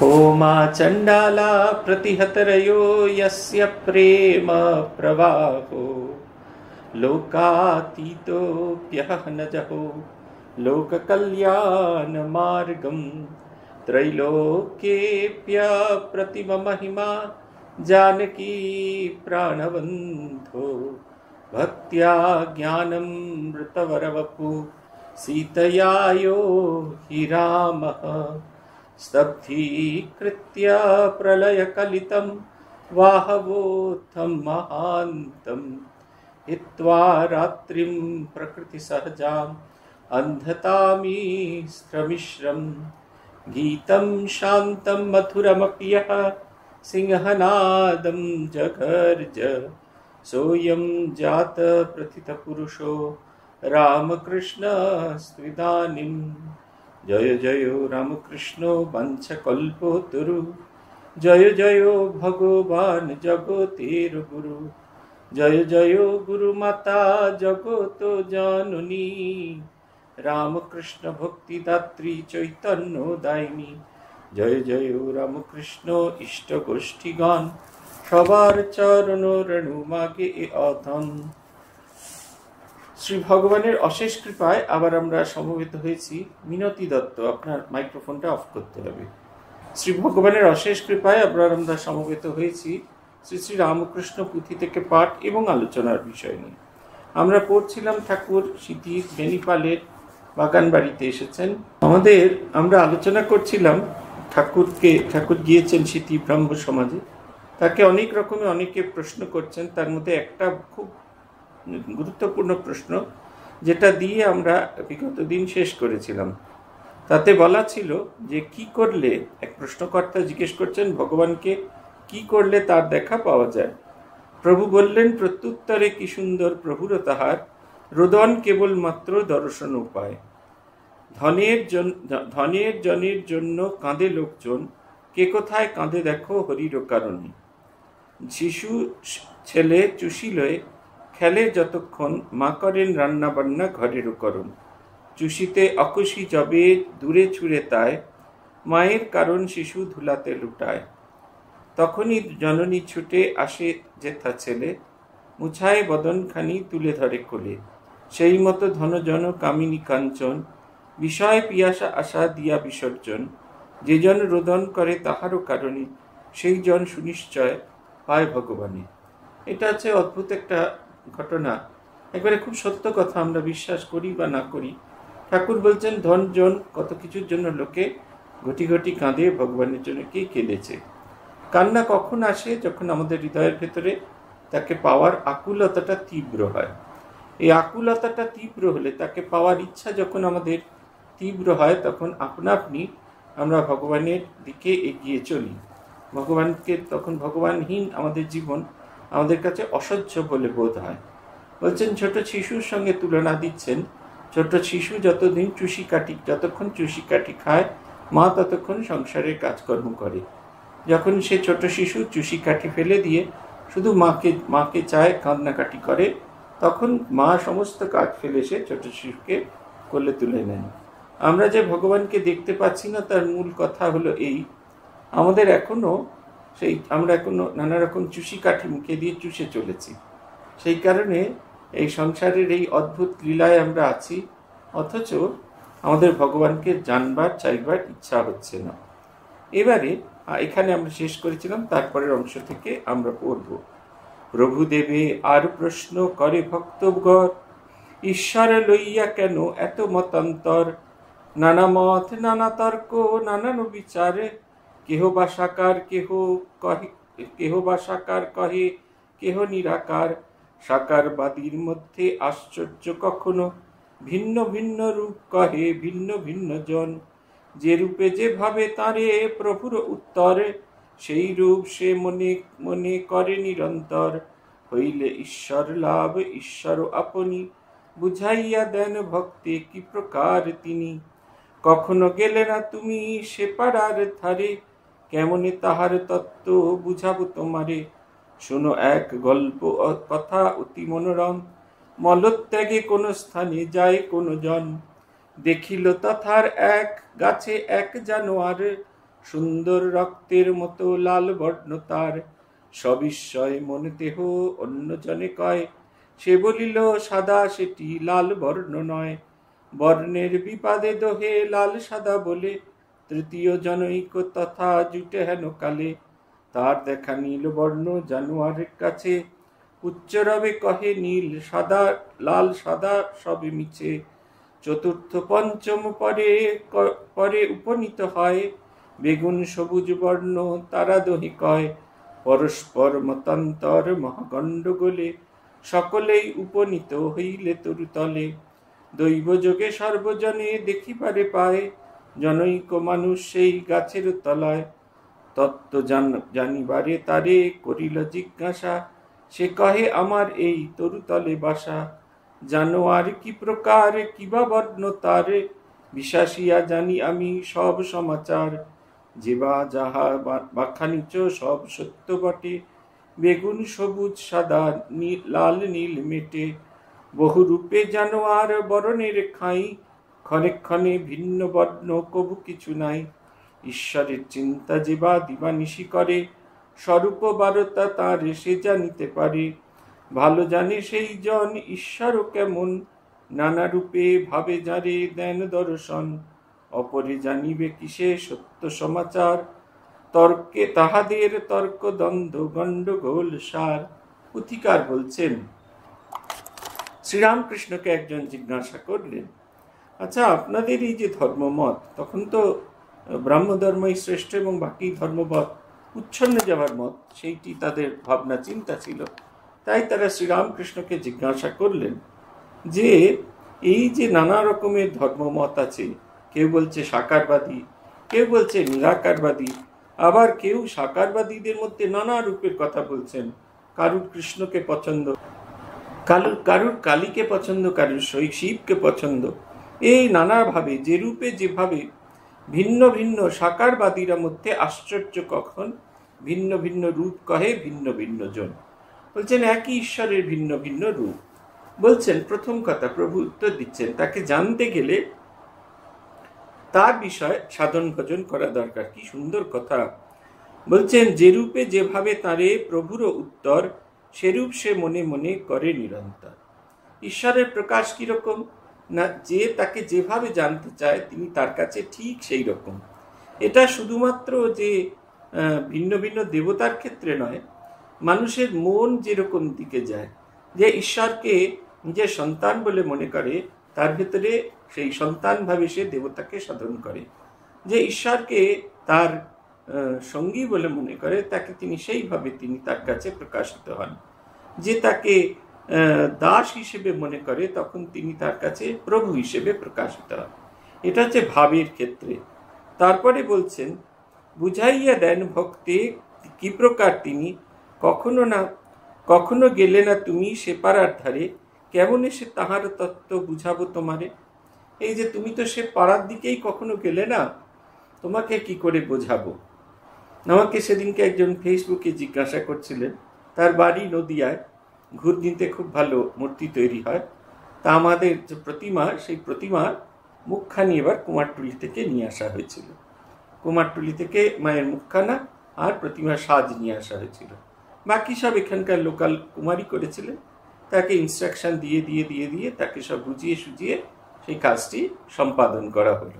होमा चण्डाला प्रतिहतरयो यस्य प्रेम प्रवाहो न जहो लोकातीतोऽप्यहनजहो लोककल्याणमार्गं जानकी जनकीप्राणवन्धो भक्त्या ज्ञानं मृतवरवपु सीतयायो हि रामः स्तब्धीकृत्य प्रलयकलितं वाहवोत्थं महान्तं हित्वा रात्रिं प्रकृतिसहजाम् अन्धतामीस्त्रमिश्रं गीतं शान्तं मधुरमपि यः सिंहनादं जगर्ज सोऽयं जातप्रथितपुरुषो रामकृष्णस्त्विदानीम् জয় জয় রামকৃষ্ণ বাঞ্ছকল্পতরু জয় জয় ভগবান জগতের গুরু জয় জয় গুরুমাতা জগত জননী রামকৃষ্ণ ভক্তিদাত্রী চৈতন্য দায়নী জয় জয় রামকৃষ্ণ ইষ্ট গোষ্ঠীগণ সবার চরণ রেণু মাগে অধন শ্রী ভগবানের অশেষ কৃপায় আবার আমরা সমবেত হয়েছি মিনতি দত্ত আপনার মাইক্রোফোনটা অফ করতে হবে শ্রী ভগবানের অশেষ কৃপায় আবার আমরা সমবেত হয়েছি শ্রী শ্রী রামকৃষ্ণ পুঁথি থেকে পাঠ এবং আলোচনার বিষয় নিয়ে আমরা পড়ছিলাম ঠাকুর সিদ্ধির বেনিপালের বাগান বাড়িতে এসেছেন আমাদের আমরা আলোচনা করছিলাম ঠাকুরকে ঠাকুর গিয়েছেন সিটি ব্রাহ্ম সমাজে তাকে অনেক রকমের অনেকে প্রশ্ন করছেন তার মধ্যে একটা খুব গুরুত্বপূর্ণ প্রশ্ন যেটা দিয়ে আমরা বিগত দিন শেষ করেছিলাম তাতে বলা ছিল যে কি করলে এক প্রশ্নকর্তা জিজ্ঞেস করছেন ভগবানকে কি করলে তার দেখা পাওয়া যায় প্রভু বললেন প্রত্যুত্তরে কি সুন্দর প্রভুর তাহার রোদন কেবলমাত্র দর্শন উপায় ধনের জন ধনের জনের জন্য কাঁদে লোকজন কে কোথায় কাঁদে দেখো হরির কারণে শিশু ছেলে চুষিলয়ে খেলে যতক্ষণ মা করেন রান্নাবান্না ঘরেরও করণ চুষিতে অকুশি জবে দূরে ছুঁড়ে তায় মায়ের কারণ শিশু ধুলাতে লুটায় তখনই জননী ছুটে আসে যেথা ছেলে মুছায় বদনখানি তুলে ধরে কোলে সেই মতো ধনজন কামিনী কাঞ্চন বিষয় পিয়াসা আশা দিয়া বিসর্জন যেজন রোদন করে তাহারও কারণে সেই জন সুনিশ্চয় পায় ভগবানে এটা হচ্ছে অদ্ভুত একটা ঘটনা একবারে খুব সত্য কথা আমরা বিশ্বাস করি বা না করি ঠাকুর বলছেন ধনজন কত কিছুর জন্য লোকে ঘটি ঘটি কাঁদে ভগবানের জন্য কে কেঁদেছে কান্না কখন আসে যখন আমাদের হৃদয়ের ভেতরে তাকে পাওয়ার আকুলতাটা তীব্র হয় এই আকুলতাটা তীব্র হলে তাকে পাওয়ার ইচ্ছা যখন আমাদের তীব্র হয় তখন আপনা আপনি আমরা ভগবানের দিকে এগিয়ে চলি ভগবানকে তখন ভগবানহীন আমাদের জীবন আমাদের কাছে অসহ্য বলে বোধ হয় বলছেন ছোট শিশুর সঙ্গে তুলনা দিচ্ছেন ছোট শিশু যতদিন চুষি কাটি যতক্ষণ চুষি কাটি খায় মা ততক্ষণ সংসারের কাজকর্ম করে যখন সে ছোট শিশু চুষি কাটি ফেলে দিয়ে শুধু মাকে মাকে চায় কান্নাকাটি করে তখন মা সমস্ত কাজ ফেলে সে ছোট শিশুকে কোলে তুলে নেন আমরা যে ভগবানকে দেখতে পাচ্ছি না তার মূল কথা হলো এই আমাদের এখনও সেই আমরা এখন নানা রকম চুষি কাঠি মুখে দিয়ে চুষে চলেছি সেই কারণে এই সংসারের এই অদ্ভুত লীলায় আমরা আছি অথচ আমাদের ভগবানকে জানবার চাইবার ইচ্ছা হচ্ছে না এবারে এখানে আমরা শেষ করেছিলাম তারপরের অংশ থেকে আমরা পড়ব প্রভুদেবে আর প্রশ্ন করে ভক্তগর ঈশ্বর লইয়া কেন এত মতান্তর নানা মত নানা তর্ক নানান বিচারে কেহ বা সাকার কেহ কহে কেহ বা সাকার কহে কেহ নিরাকার সাকারবাদীর মধ্যে আশ্চর্য কখনো ভিন্ন ভিন্ন রূপ কহে ভিন্ন ভিন্ন জন যে রূপে যেভাবে তারে প্রভুর উত্তর সেই রূপ সে মনে মনে করে নিরন্তর হইলে ঈশ্বর লাভ ঈশ্বর আপনি বুঝাইয়া দেন ভক্তে কি প্রকার তিনি কখনো গেলে না তুমি সে পাড়ার থারে কেমনি তাহার তত্ত্ব বুঝাবো তোমারে শোনো এক গল্প কথা অতি মনোরম মলত্যাগে কোন স্থানে যায় কোন জন দেখিল তথার এক গাছে এক জানোয়ার সুন্দর রক্তের মতো লাল বর্ণ তার সবিস্ময় মন দেহ অন্য জনে কয় সে বলিল সাদা সেটি লাল বর্ণ নয় বর্ণের বিপাদে দোহে লাল সাদা বলে তৃতীয় জনৈক তথা জুটে হেন কালে তার দেখা নীলবর্ণ জানোয়ারের কাছে উচ্চরবে কহে নীল সাদা লাল সাদা সবে মিছে চতুর্থ পঞ্চম পরে পরে উপনীত হয় বেগুন সবুজ বর্ণ তারা দহি কয় পরস্পর মতান্তর মহাগণ্ডগোলে সকলেই উপনীত হইলে তরুতলে দৈবযোগে সর্বজনে দেখিবারে পায় জনৈক মানুষ সেই গাছের তলায় তত্ত্ব জানিবারে তারে করিল জিজ্ঞাসা সে কহে আমার এই তরুতলে বাসা জানো আর কি প্রকারে কিবা বর্ণ তারে বিশ্বাসিয়া জানি আমি সব সমাচার যেবা যাহা বাখানিচ সব সত্য বটে বেগুন সবুজ সাদা লাল নীল মেটে বহুরূপে জানোয়ার বরণের খাই ক্ষণে ক্ষণে ভিন্ন বর্ণ কবু কিছু নাই ঈশ্বরের চিন্তা যে বা দিবানিশি করে স্বরূপ বারতা তাঁর এসে জানিতে পারে ভালো জানে সেই জন ঈশ্বরও কেমন নানা রূপে ভাবে যারে দেন দর্শন অপরে জানিবে কিসে সত্য সমাচার তর্কে তাহাদের তর্ক দ্বন্দ্ব গণ্ডগোল সার পুথিকার বলছেন শ্রীরামকৃষ্ণকে একজন জিজ্ঞাসা করলেন আচ্ছা আপনাদের এই যে ধর্মমত তখন তো ব্রাহ্ম ধর্মই শ্রেষ্ঠ এবং বাকি ধর্মমত উচ্ছন্ন যাওয়ার মত সেইটি তাদের ভাবনা চিন্তা ছিল তাই তারা শ্রীরামকৃষ্ণকে জিজ্ঞাসা করলেন যে এই যে নানা রকমের ধর্মমত আছে কেউ বলছে সাকারবাদী কেউ বলছে নিরাকারবাদী আবার কেউ সাকারবাদীদের মধ্যে নানা রূপের কথা বলছেন কারুর কৃষ্ণকে পছন্দ কারুর কারুর কালীকে পছন্দ কারুর শিবকে পছন্দ এই নানাভাবে যে রূপে যেভাবে ভিন্ন ভিন্ন সাকারবাদীরা মধ্যে আশ্চর্য কখন ভিন্ন ভিন্ন রূপ কহে ভিন্ন ভিন্ন জন বলছেন একই ঈশ্বরের ভিন্ন ভিন্ন রূপ বলছেন প্রথম কথা প্রভু উত্তর দিচ্ছেন তাকে জানতে গেলে তার বিষয়ে সাধন ভজন করা দরকার কি সুন্দর কথা বলছেন যেরূপে যেভাবে তারে প্রভুর উত্তর সেরূপ সে মনে মনে করে নিরন্তর ঈশ্বরের প্রকাশ কিরকম না যে তাকে যেভাবে জানতে চায় তিনি তার কাছে ঠিক সেই রকম এটা শুধুমাত্র যে ভিন্ন ভিন্ন দেবতার ক্ষেত্রে নয় মানুষের মন যেরকম দিকে যায় যে ঈশ্বরকে যে সন্তান বলে মনে করে তার ভেতরে সেই সন্তান ভাবে সে দেবতাকে সাধন করে যে ঈশ্বরকে তার সঙ্গী বলে মনে করে তাকে তিনি সেইভাবে তিনি তার কাছে প্রকাশিত হন যে তাকে দাস হিসেবে মনে করে তখন তিনি তার কাছে প্রভু হিসেবে প্রকাশিত হন এটা হচ্ছে ভাবের ক্ষেত্রে তারপরে বলছেন বুঝাইয়া দেন ভক্তে কি প্রকার তিনি কখনো না কখনো গেলে না তুমি সে পাড়ার ধারে কেমন এসে তাহার তত্ত্ব বুঝাবো তোমারে এই যে তুমি তো সে পাড়ার দিকেই কখনো গেলে না তোমাকে কি করে বোঝাবো আমাকে সেদিনকে একজন ফেসবুকে জিজ্ঞাসা করছিলেন তার বাড়ি নদিয়ায় ঘুরনিতে খুব ভালো মূর্তি তৈরি হয় তা আমাদের যে প্রতিমা সেই প্রতিমার মুখখানি এবার কুমারটুলি থেকে নিয়ে আসা হয়েছিল কুমারটুলি থেকে মায়ের মুখখানা আর প্রতিমার সাজ নিয়ে আসা হয়েছিল বাকি সব এখানকার লোকাল কুমারী করেছিলেন তাকে ইনস্ট্রাকশন দিয়ে দিয়ে দিয়ে দিয়ে তাকে সব বুঝিয়ে সুজিয়ে সেই কাজটি সম্পাদন করা হলো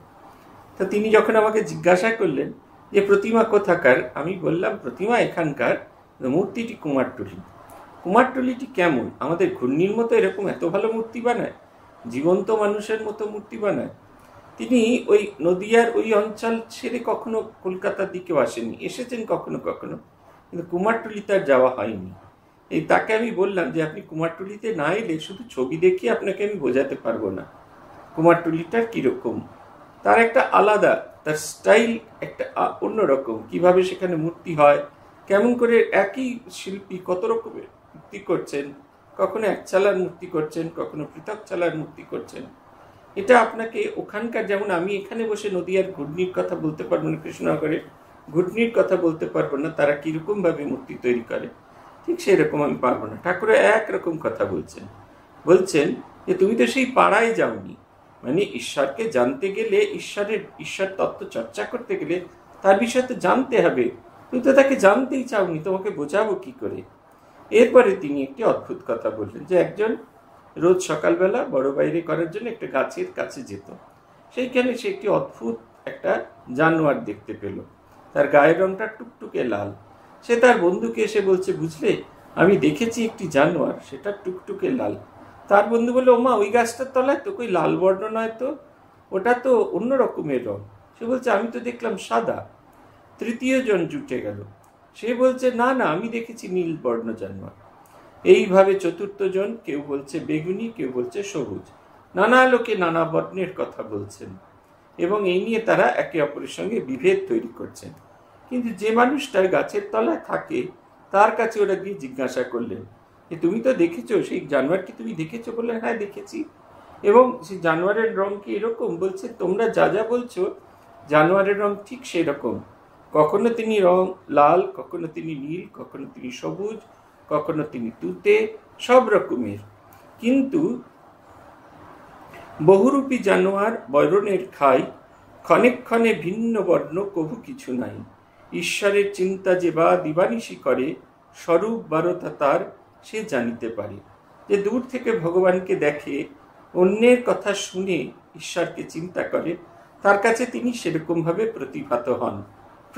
তা তিনি যখন আমাকে জিজ্ঞাসা করলেন যে প্রতিমা কোথাকার আমি বললাম প্রতিমা এখানকার মূর্তিটি কুমারটুলি কুমারটলিটি কেমন আমাদের ঘূর্ণির মতো এরকম এত ভালো মূর্তি বানায় জীবন্ত মানুষের মতো মূর্তি বানায় তিনি ওই নদিয়ার ওই অঞ্চল ছেড়ে কখনো কলকাতার দিকেও আসেনি এসেছেন কখনো কখনো কিন্তু কুমারটুলি তার যাওয়া হয়নি এই তাকে আমি বললাম যে আপনি কুমারটুলিতে না এলে শুধু ছবি দেখি আপনাকে আমি বোঝাতে পারবো না কুমারটুলিটার কীরকম তার একটা আলাদা তার স্টাইল একটা অন্যরকম কিভাবে সেখানে মূর্তি হয় কেমন করে একই শিল্পী কত রকমের মূর্তি করছেন কখনো এক চালার মূর্তি করছেন কখনো পৃথক চালার মূর্তি করছেন এটা আপনাকে ওখানকার যেমন আমি এখানে বসে নদীয়ার ঘুটনির কথা বলতে পারবো না কৃষ্ণনগরে ঘুটনির কথা বলতে পারবো না তারা কীরকমভাবে মূর্তি তৈরি করে ঠিক সেরকম আমি পারবো না ঠাকুর একরকম কথা বলছেন বলছেন যে তুমি তো সেই পাড়ায় যাওনি মানে ঈশ্বরকে জানতে গেলে ঈশ্বরের ঈশ্বর তত্ত্ব চর্চা করতে গেলে তার বিষয়ে তো জানতে হবে তুমি তো তাকে জানতেই চাওনি তোমাকে বোঝাবো কি করে এরপরে তিনি একটি অদ্ভুত কথা বললেন যে একজন রোজ সকালবেলা বড় বাইরে করার জন্য একটা গাছের কাছে যেত সেইখানে সে একটি অদ্ভুত একটা জানোয়ার দেখতে পেল তার গায়ের রংটা টুকটুকে লাল সে তার বন্ধুকে এসে বলছে বুঝলে আমি দেখেছি একটি জানোয়ার সেটা টুকটুকে লাল তার বন্ধু বলে ওমা ওই গাছটার তলায় তো কই লাল বর্ণ নয় তো ওটা তো অন্য রকমের রং সে বলছে আমি তো দেখলাম সাদা তৃতীয় জন জুটে গেল সে বলছে না না আমি দেখেছি নীল বর্ণ জানোয়ার এইভাবে চতুর্থ জন কেউ বলছে বেগুনি কেউ বলছে সবুজ নানা লোকে নানা বর্ণের কথা বলছেন এবং এই নিয়ে তারা একে অপরের সঙ্গে বিভেদ তৈরি করছেন কিন্তু যে মানুষটা গাছের তলায় থাকে তার কাছে ওরা গিয়ে জিজ্ঞাসা করলেন যে তুমি তো দেখেছো সেই জানোয়ারকে তুমি দেখেছো বলে হ্যাঁ দেখেছি এবং সেই জানোয়ারের রং কি এরকম বলছে তোমরা যা যা বলছো জানোয়ারের রং ঠিক সেরকম কখনো তিনি রং লাল কখনো তিনি নীল কখনো তিনি সবুজ কখনো তিনি তুতে সব রকমের কিন্তু বহুরূপী জানোয়ার বরণের খাই ক্ষণে ক্ষণে ভিন্ন বর্ণ কভু কিছু নাই ঈশ্বরের চিন্তা যে বা দিবানিশি করে স্বরূপ বারতা তার সে জানিতে পারে যে দূর থেকে ভগবানকে দেখে অন্যের কথা শুনে ঈশ্বরকে চিন্তা করে তার কাছে তিনি সেরকমভাবে প্রতিভাত হন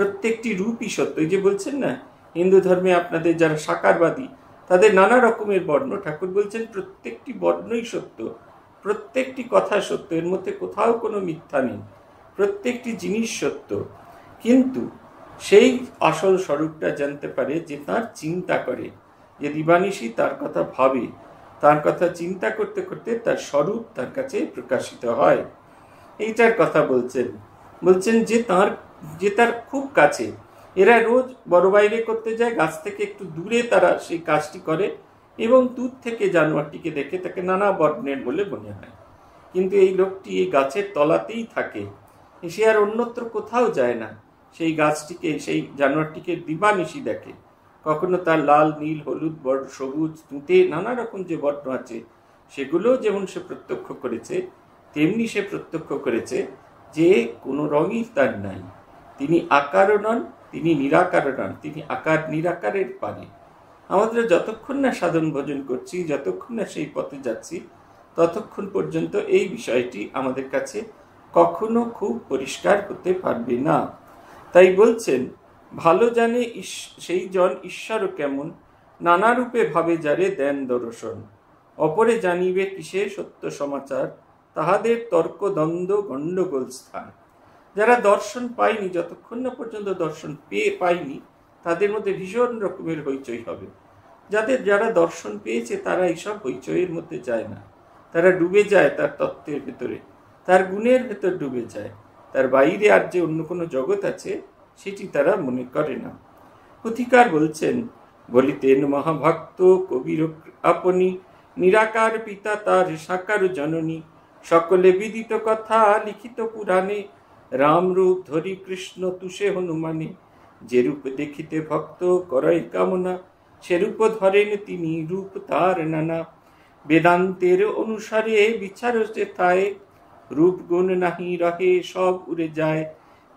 প্রত্যেকটি রূপই সত্য যে বলছেন না হিন্দু ধর্মে আপনাদের যারা সাকারবাদী তাদের নানা রকমের বর্ণ ঠাকুর বলছেন প্রত্যেকটি বর্ণই সত্য প্রত্যেকটি কথা সত্য এর মধ্যে কোথাও কোনো মিথ্যা নেই প্রত্যেকটি জিনিস সত্য কিন্তু সেই আসল স্বরূপটা জানতে পারে যে তার চিন্তা করে যে দিবানিশি তার কথা ভাবে তার কথা চিন্তা করতে করতে তার স্বরূপ তার কাছে প্রকাশিত হয় এইটার কথা বলছেন বলছেন যে তার যে তার খুব কাছে এরা রোজ বড় বাইরে করতে যায় গাছ থেকে একটু দূরে তারা সেই কাজটি করে এবং দূর থেকে জানোয়ারটিকে দেখে তাকে নানা বর্ণের বলে মনে হয় কিন্তু এই লোকটি এই গাছের তলাতেই থাকে সে আর অন্যত্র কোথাও যায় না সেই গাছটিকে সেই জানোয়ারটিকে দিবানিশি দেখে কখনো তার লাল নীল হলুদ বর্ণ সবুজ তুঁতে নানা রকম যে বর্ণ আছে সেগুলো যেমন সে প্রত্যক্ষ করেছে তেমনি সে প্রত্যক্ষ করেছে যে কোনো রঙই তার নাই তিনি আকারও নন তিনি নিরাকারও নন তিনি আকার নিরাকারের পারে আমাদের যতক্ষণ না সাধন ভোজন করছি যতক্ষণ না সেই পথে যাচ্ছি ততক্ষণ পর্যন্ত এই বিষয়টি আমাদের কাছে কখনো খুব পরিষ্কার হতে পারবে না তাই বলছেন ভালো জানে সেই জন ঈশ্বরও কেমন নানারূপে ভাবে যারে দেন দর্শন অপরে জানিবে কিসে সত্য সমাচার তাহাদের তর্ক দ্বন্দ্ব গণ্ডগোল স্থান যারা দর্শন পায়নি যতক্ষণ না পর্যন্ত দর্শন পেয়ে পায়নি তাদের মধ্যে ভীষণ রকমের হইচই হবে যাদের যারা দর্শন পেয়েছে তারা এইসব হইচইয়ের মধ্যে যায় না তারা ডুবে যায় তার তত্ত্বের ভেতরে তার গুণের ভেতর ডুবে যায় তার বাইরে আর যে অন্য কোনো জগৎ আছে সেটি তারা মনে করে না অধিকার বলছেন বলিতেন মহাভক্ত কবির আপনি নিরাকার পিতা তার সাকার জননী সকলে বিদিত কথা লিখিত পুরাণে রামরূপ ধরি কৃষ্ণ তুষে হনুমানে যেরূপ দেখিতে ভক্ত করয় কামনা সেরূপ ধরেন তিনি রূপ তার নানা বেদান্তের অনুসারে বিচার চেথায় রূপ গুণ নাহি রহে সব উড়ে যায়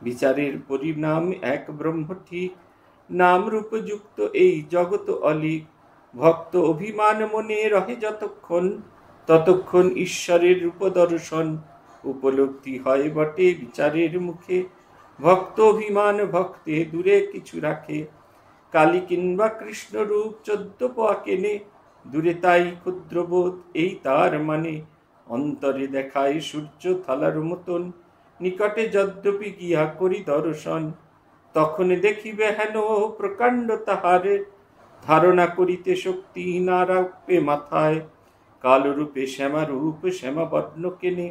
বিচারের পরিণাম এক ব্রহ্মটি ঠিক নাম রূপযুক্ত এই জগৎ অলিক ভক্ত অভিমান মনে রহে যতক্ষণ ততক্ষণ ঈশ্বরের রূপদর্শন উপলব্ধি হয় বটে বিচারের মুখে ভক্ত অভিমান ভক্তে দূরে কিছু রাখে কালী কিংবা কৃষ্ণ রূপ চোদ্দ পোয়া কেনে দূরে তাই ক্ষুদ্রবোধ এই তার মানে অন্তরে দেখায় সূর্য থালার মতন নিকটে যদ্যপি গিয়া করি দর্শন তখন দেখিবে হেন প্রকাণ্ড তাহারে ধারণা করিতে শক্তি না রাখবে মাথায় কালরূপে শ্যামারূপ শ্যামাবর্ণ কেনে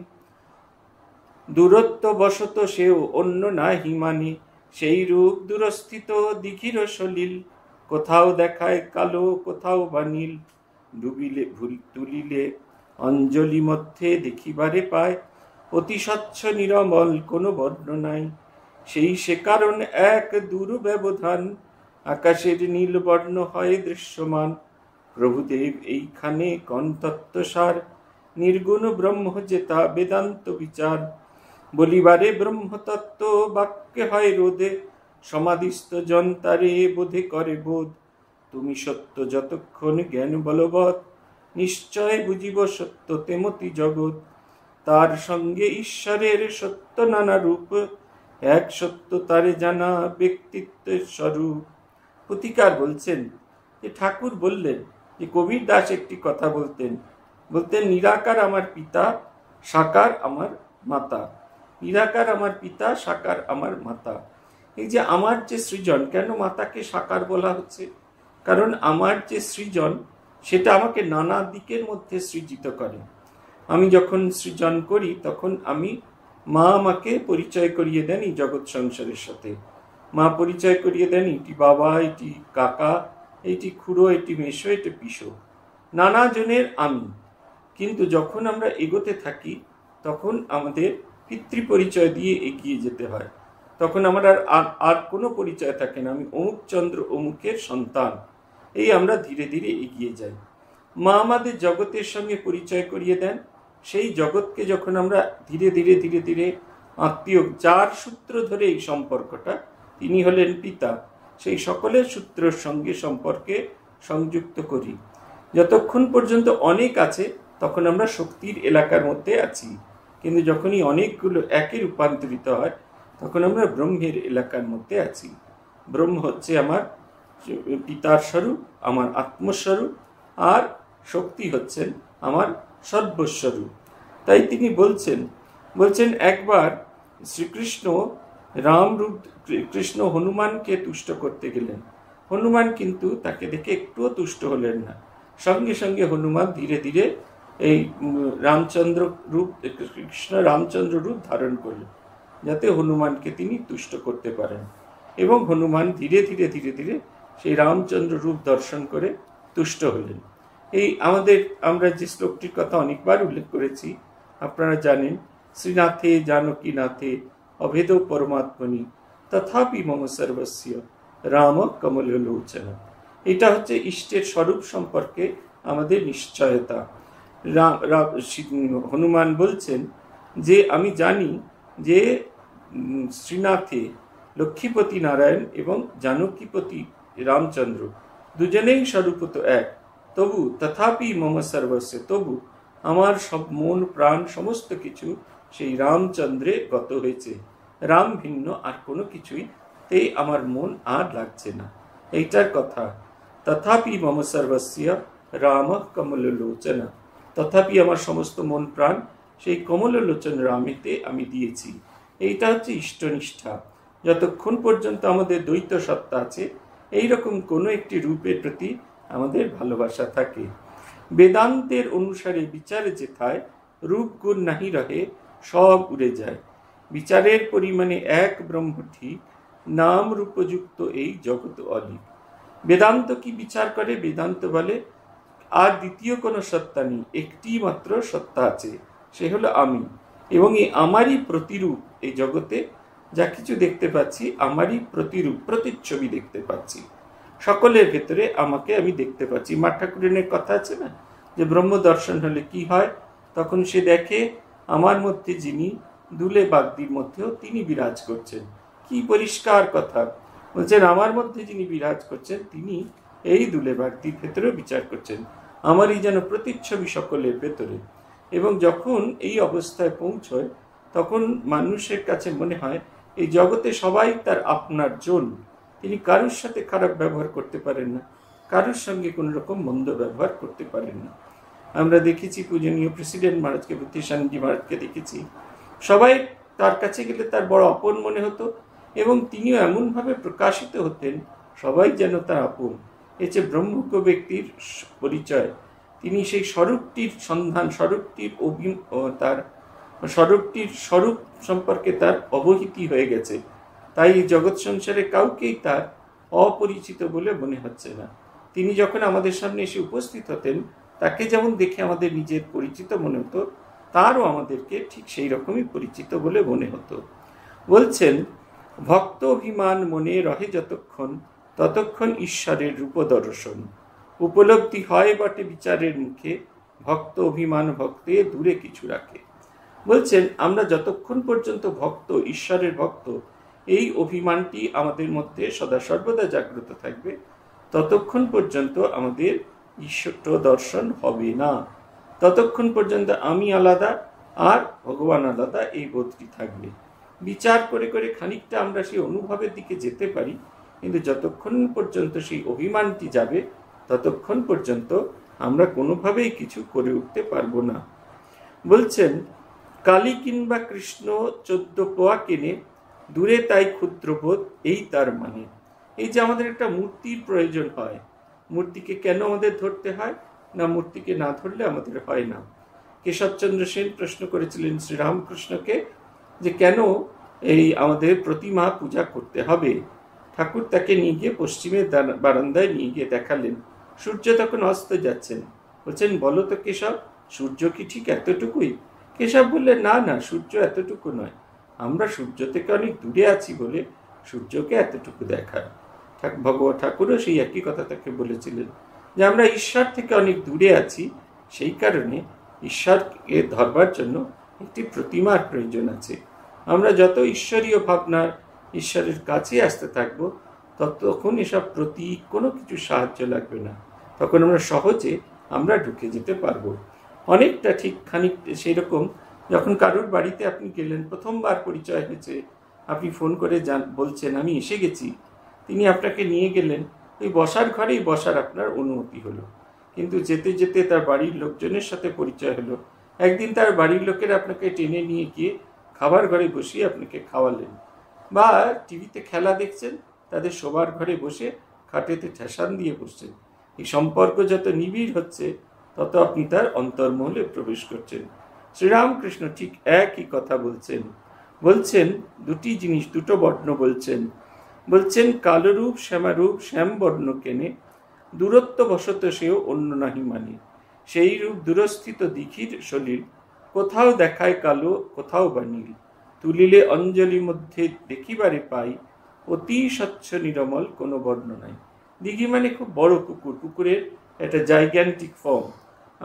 দূরত্ব বসত সেও অন্য না হিমানি সেই রূপ দূরস্থিত দিঘির সলিল কোথাও দেখায় কালো কোথাও বা নীল ডুবিলে ভুল তুলিলে অঞ্জলি মধ্যে দেখিবারে পায় অতি স্বচ্ছ নিরমল কোনো বর্ণনাই সেই সে কারণ এক দূর ব্যবধান আকাশের নীল বর্ণ হয় দৃশ্যমান প্রভুদেব এইখানে কন্তত্ত্বসার নির্গুণ ব্রহ্ম জেতা বেদান্ত বিচার বলিবারে ব্রহ্মতত্ত্ব বাক্যে হয় রোধে সমাধিস্থ জনতারে বোধে করে বোধ তুমি সত্য যতক্ষণ জ্ঞান বলবৎ নিশ্চয় বুঝিব সত্য তেমতি জগৎ তার সঙ্গে ঈশ্বরের সত্য নানা রূপ এক সত্য তারে জানা ব্যক্তিত্বের স্বরূপ প্রতিকার বলছেন যে ঠাকুর বললেন যে কবির দাস একটি কথা বলতেন বলতেন নিরাকার আমার পিতা সাকার আমার মাতা নিরাকার আমার পিতা সাকার আমার মাতা এই যে আমার যে সৃজন কেন মাতাকে সাকার বলা হচ্ছে কারণ আমার যে সৃজন সেটা আমাকে নানা দিকের মধ্যে সৃজিত করে আমি যখন সৃজন করি তখন আমি মা আমাকে পরিচয় করিয়ে দেনই জগৎ সংসারের সাথে মা পরিচয় করিয়ে দেন এটি বাবা এটি কাকা এটি খুড়ো এটি মেশো এটি পিসো নানা জনের আমি কিন্তু যখন আমরা এগোতে থাকি তখন আমাদের পিতৃপরিচয় দিয়ে এগিয়ে যেতে হয় তখন আমার আর আর কোনো পরিচয় থাকে না আমি অমুক চন্দ্র অমুকের সন্তান এই আমরা ধীরে ধীরে এগিয়ে যাই মা আমাদের জগতের সঙ্গে পরিচয় করিয়ে দেন সেই জগৎকে যখন আমরা ধীরে ধীরে ধীরে ধীরে আত্মীয় যার সূত্র ধরে এই সম্পর্কটা তিনি হলেন পিতা সেই সকলের সূত্রের সঙ্গে সম্পর্কে সংযুক্ত করি যতক্ষণ পর্যন্ত অনেক আছে তখন আমরা শক্তির এলাকার মধ্যে আছি কিন্তু যখনই অনেকগুলো একই রূপান্তরিত হয় তখন আমরা ব্রহ্মের এলাকার মধ্যে আছি ব্রহ্ম হচ্ছে আমার পিতার স্বরূপ আমার আত্মস্বরূপ আর শক্তি হচ্ছেন আমার সর্বস্বরূপ তাই তিনি বলছেন বলছেন একবার শ্রীকৃষ্ণ রামরূপ কৃষ্ণ হনুমানকে তুষ্ট করতে গেলেন হনুমান কিন্তু তাকে দেখে একটুও তুষ্ট হলেন না সঙ্গে সঙ্গে হনুমান ধীরে ধীরে এই রামচন্দ্র রূপ কৃষ্ণ রামচন্দ্র রূপ ধারণ করলেন যাতে হনুমানকে তিনি তুষ্ট করতে পারেন এবং হনুমান ধীরে ধীরে ধীরে ধীরে সেই রামচন্দ্র রূপ দর্শন করে তুষ্ট হলেন এই আমাদের আমরা যে শ্লোকটির কথা অনেকবার উল্লেখ করেছি আপনারা জানেন শ্রীনাথে জানকীনাথে অভেদ পরমাত্মনি তথাপি মম সর্বস্ব রাম কমল লোচনা এটা হচ্ছে ইষ্টের স্বরূপ সম্পর্কে আমাদের নিশ্চয়তা হনুমান বলছেন যে আমি জানি যে শ্রীনাথে লক্ষ্মীপতি নারায়ণ এবং জানকীপতি রামচন্দ্র দুজনেই স্বরূপত এক তবু তথাপি মম সর্বস্ব তবু আমার সব মন প্রাণ সমস্ত কিছু সেই রামচন্দ্রে গত হয়েছে রাম ভিন্ন আর কোনো কিছুই তেই আমার মন আর লাগছে না এইটার কথা তথাপি মম সর্বস্ব রাম কমল লোচনা তথাপি আমার সমস্ত মন প্রাণ সেই কমললোচন রামেতে আমি দিয়েছি এইটা হচ্ছে ইষ্টনিষ্ঠা যতক্ষণ পর্যন্ত আমাদের দ্বৈত সত্তা আছে এই রকম কোনো একটি রূপের প্রতি আমাদের ভালোবাসা থাকে বেদান্তের অনুসারে বিচারে যেথায় রূপ গুণ নাহি রহে সব উড়ে যায় বিচারের পরিমাণে এক ব্রহ্মটি নাম রূপযুক্ত এই জগৎ অলিক বেদান্ত কি বিচার করে বেদান্ত বলে আর দ্বিতীয় কোনো সত্তা নেই একটি মাত্র সত্তা আছে সে হলো আমি এবং এই আমারই প্রতিরূপ এই জগতে যা কিছু দেখতে পাচ্ছি আমারই প্রতিরূপ প্রতিচ্ছবি দেখতে পাচ্ছি সকলের ভেতরে আমাকে আমি দেখতে পাচ্ছি মা ঠাকুরের কথা আছে না যে ব্রহ্ম দর্শন হলে কি হয় তখন সে দেখে আমার মধ্যে যিনি দুলে বাগদির মধ্যেও তিনি বিরাজ করছেন কি পরিষ্কার কথা বলছেন আমার মধ্যে যিনি বিরাজ করছেন তিনি এই দুলে বাগদির ভেতরেও বিচার করছেন আমারই যেন প্রতিচ্ছবি সকলের ভেতরে এবং যখন এই অবস্থায় পৌঁছয় তখন মানুষের কাছে মনে হয় এই জগতে সবাই তার আপনার জন তিনি কারোর সাথে খারাপ ব্যবহার করতে পারেন না কারোর সঙ্গে কোনো রকম মন্দ ব্যবহার করতে পারেন না আমরা দেখেছি পূজনীয় প্রেসিডেন্ট মহারাজকে বুদ্ধিশানজি মহারাজকে দেখেছি সবাই তার কাছে গেলে তার বড় আপন মনে হতো এবং তিনিও এমনভাবে প্রকাশিত হতেন সবাই যেন তার আপন হয়েছে ব্রহ্মজ্ঞ ব্যক্তির পরিচয় তিনি সেই স্বরূপটির সন্ধান স্বরূপটির অভি তার স্বরূপটির স্বরূপ সম্পর্কে তার অবহিতি হয়ে গেছে তাই জগৎ সংসারে কাউকেই তার অপরিচিত বলে মনে হচ্ছে না তিনি যখন আমাদের সামনে এসে উপস্থিত হতেন তাকে যেমন দেখে আমাদের নিজের পরিচিত মনে হতো তারও আমাদেরকে ঠিক সেই রকমই পরিচিত বলে মনে হতো বলছেন ভক্ত অভিমান মনে রহে যতক্ষণ ততক্ষণ ঈশ্বরের রূপদর্শন উপলব্ধি হয় বটে বিচারের মুখে ভক্ত অভিমান ভক্তে দূরে কিছু রাখে বলছেন আমরা যতক্ষণ পর্যন্ত ভক্ত ঈশ্বরের ভক্ত এই অভিমানটি আমাদের মধ্যে সদা সর্বদা জাগ্রত থাকবে ততক্ষণ পর্যন্ত আমাদের ঈশ্বর দর্শন হবে না ততক্ষণ পর্যন্ত আমি আলাদা আর ভগবান আলাদা এই বোধটি থাকবে বিচার করে করে খানিকটা আমরা সেই অনুভবের দিকে যেতে পারি কিন্তু যতক্ষণ পর্যন্ত সেই অভিমানটি যাবে ততক্ষণ পর্যন্ত আমরা কোনোভাবেই কিছু করে উঠতে পারবো না বলছেন কালী কিংবা কৃষ্ণ চোদ্দ পোয়া কেনে দূরে তাই ক্ষুদ্রবোধ এই তার মানে এই যে আমাদের একটা মূর্তির প্রয়োজন হয় মূর্তিকে কেন আমাদের ধরতে হয় না মূর্তিকে না ধরলে আমাদের হয় না কেশবচন্দ্র সেন প্রশ্ন করেছিলেন শ্রীরামকৃষ্ণকে যে কেন এই আমাদের প্রতিমা পূজা করতে হবে ঠাকুর তাকে নিয়ে গিয়ে পশ্চিমের বারান্দায় নিয়ে গিয়ে দেখালেন সূর্য তখন অস্ত যাচ্ছেন বলছেন বলো তো কেশব সূর্য কি ঠিক এতটুকুই কেশব বললে না না সূর্য এতটুকু নয় আমরা সূর্য থেকে অনেক দূরে আছি বলে সূর্যকে এতটুকু দেখা ভগবত ঠাকুরও সেই একই কথা তাকে বলেছিলেন যে আমরা ঈশ্বর থেকে অনেক দূরে আছি সেই কারণে ঈশ্বরকে ধরবার জন্য একটি প্রতিমার প্রয়োজন আছে আমরা যত ঈশ্বরীয় ভাবনার ঈশ্বরের কাছে আসতে থাকব ততক্ষণ এসব প্রতীক কোনো কিছু সাহায্য লাগবে না তখন আমরা সহজে আমরা ঢুকে যেতে পারবো অনেকটা ঠিক খানিক রকম যখন কারোর বাড়িতে আপনি গেলেন প্রথমবার পরিচয় হয়েছে আপনি ফোন করে যান বলছেন আমি এসে গেছি তিনি আপনাকে নিয়ে গেলেন ওই বসার ঘরেই বসার আপনার অনুমতি হলো কিন্তু যেতে যেতে তার বাড়ির লোকজনের সাথে পরিচয় হলো একদিন তার বাড়ির লোকেরা আপনাকে টেনে নিয়ে গিয়ে খাবার ঘরে বসিয়ে আপনাকে খাওয়ালেন বা টিভিতে খেলা দেখছেন তাদের শোবার ঘরে বসে খাটেতে ঠেসান দিয়ে বসছেন এই সম্পর্ক যত নিবিড় হচ্ছে তত আপনি তার অন্তর্মহলে প্রবেশ করছেন শ্রীরামকৃষ্ণ ঠিক একই কথা বলছেন বলছেন দুটি জিনিস দুটো বর্ণ বলছেন বলছেন কালরূপ শ্যামারূপ শ্যাম বর্ণ কেনে দূরত্ব বশত সেও অন্য নাহি মানে সেই রূপ দূরস্থিত দিঘির সলিল কোথাও দেখায় কালো কোথাও বা নীল তুলিলে অঞ্জলি মধ্যে দেখিবারে পাই অতি স্বচ্ছ নিরমল কোনো বর্ণ নাই দিঘি মানে খুব বড় পুকুর পুকুরের একটা জাইগ্যান্টিক ফর্ম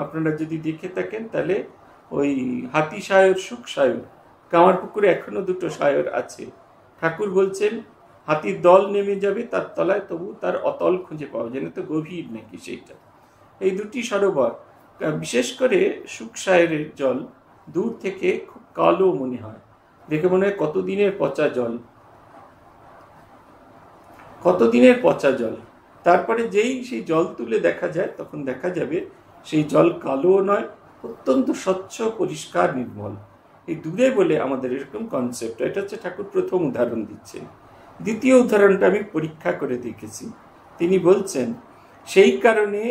আপনারা যদি দেখে থাকেন তাহলে ওই হাতি সায়র সুখ সায়র কামার পুকুরে এখনো দুটো সায়র আছে ঠাকুর বলছেন হাতির দল নেমে যাবে তার তলায় তবু তার অতল খুঁজে পাওয়া যায় না তো গভীর নাকি সেইটা এই দুটি সরোবর বিশেষ করে সুখ সায়রের জল দূর থেকে খুব কালো মনে হয় দেখে মনে হয় কতদিনের পচা জল কতদিনের পচা জল তারপরে যেই সেই জল তুলে দেখা যায় তখন দেখা যাবে সেই জল কালো নয় অত্যন্ত স্বচ্ছ পরিষ্কার নির্মল এই দূরে বলে আমাদের এরকম কনসেপ্ট এটা হচ্ছে ঠাকুর প্রথম উদাহরণ দিচ্ছেন দ্বিতীয় উদাহরণটা আমি পরীক্ষা করে দেখেছি তিনি বলছেন সেই কারণে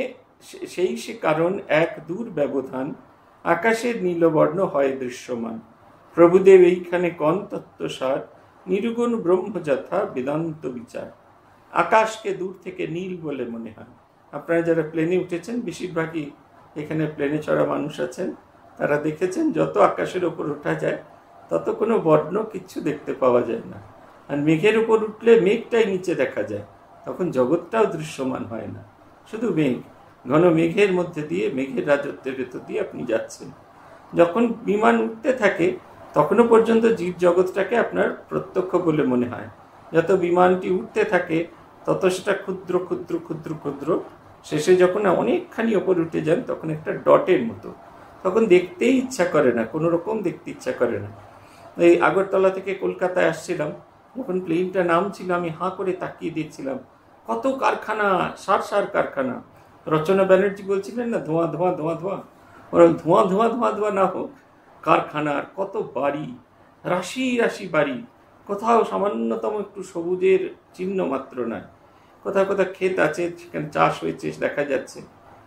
সেই সে কারণ এক দূর ব্যবধান আকাশের নীলবর্ণ হয় দৃশ্যমান প্রভুদেব এইখানে কন্তত্ব সার নিরুগুণ ব্রহ্মযথা বেদান্ত বিচার আকাশকে দূর থেকে নীল বলে মনে হয় আপনারা যারা প্লেনে উঠেছেন বেশিরভাগই এখানে প্লেনে চড়া মানুষ আছেন তারা দেখেছেন যত আকাশের ওপর ওঠা যায় তত কোনো বর্ণ কিচ্ছু দেখতে পাওয়া যায় না আর মেঘের উপর উঠলে মেঘটাই নিচে দেখা যায় তখন জগৎটাও দৃশ্যমান হয় না শুধু মেঘ ঘন মেঘের মধ্যে দিয়ে মেঘের রাজত্বের ভেতর দিয়ে আপনি যাচ্ছেন যখন বিমান উঠতে থাকে তখনও পর্যন্ত জীব জগৎটাকে আপনার প্রত্যক্ষ বলে মনে হয় যত বিমানটি উঠতে থাকে তত সেটা ক্ষুদ্র ক্ষুদ্র ক্ষুদ্র ক্ষুদ্র শেষে যখন অনেকখানি ওপর উঠে যান তখন একটা ডটের মতো তখন দেখতেই ইচ্ছা করে না কোনো রকম দেখতে ইচ্ছা করে না এই আগরতলা থেকে কলকাতায় আসছিলাম যখন প্লেনটা নামছিল আমি হাঁ করে তাকিয়ে দিয়েছিলাম কত কারখানা সার সার কারখানা রচনা ব্যানার্জি বলছিলেন না ধোঁয়া ধোঁয়া ধোঁয়া ধোঁয়া ওরকম ধোঁয়া ধোঁয়া ধোঁয়া ধোঁয়া না হোক কারখানার কত বাড়ি রাশি রাশি বাড়ি কোথাও সামান্যতম একটু সবুজের চিহ্ন মাত্র নয় কোথাও কোথাও ক্ষেত আছে সেখানে চাষ হয়েছে দেখা যাচ্ছে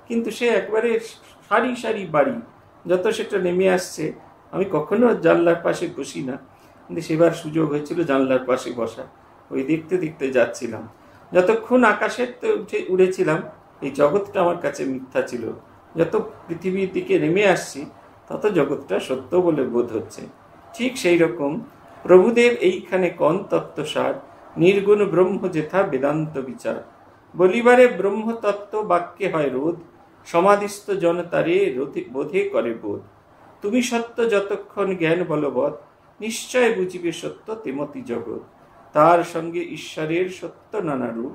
কিন্তু সে একবারে সারি সারি বাড়ি যত সেটা নেমে আসছে আমি কখনো জানলার পাশে বসি না কিন্তু সেবার সুযোগ হয়েছিল জানলার পাশে বসা ওই দেখতে দেখতে যাচ্ছিলাম যতক্ষণ আকাশের উঠে উড়েছিলাম এই জগৎটা আমার কাছে মিথ্যা ছিল যত পৃথিবীর দিকে নেমে আসছি তত জগৎটা সত্য বলে বোধ হচ্ছে ঠিক সেই রকম প্রভুদেব এইখানে কন তত্ত্বসার নির্গুণ ব্রহ্ম যেথা বেদান্ত বিচার বলিবারে ব্রহ্মতত্ত্ব বাক্যে হয় রোধ সমাধিস্থ জনতারে বোধে করে বোধ তুমি সত্য যতক্ষণ জ্ঞান বলবৎ নিশ্চয় বুঝিবে সত্য তেমতি জগৎ তার সঙ্গে ঈশ্বরের সত্য নানা রূপ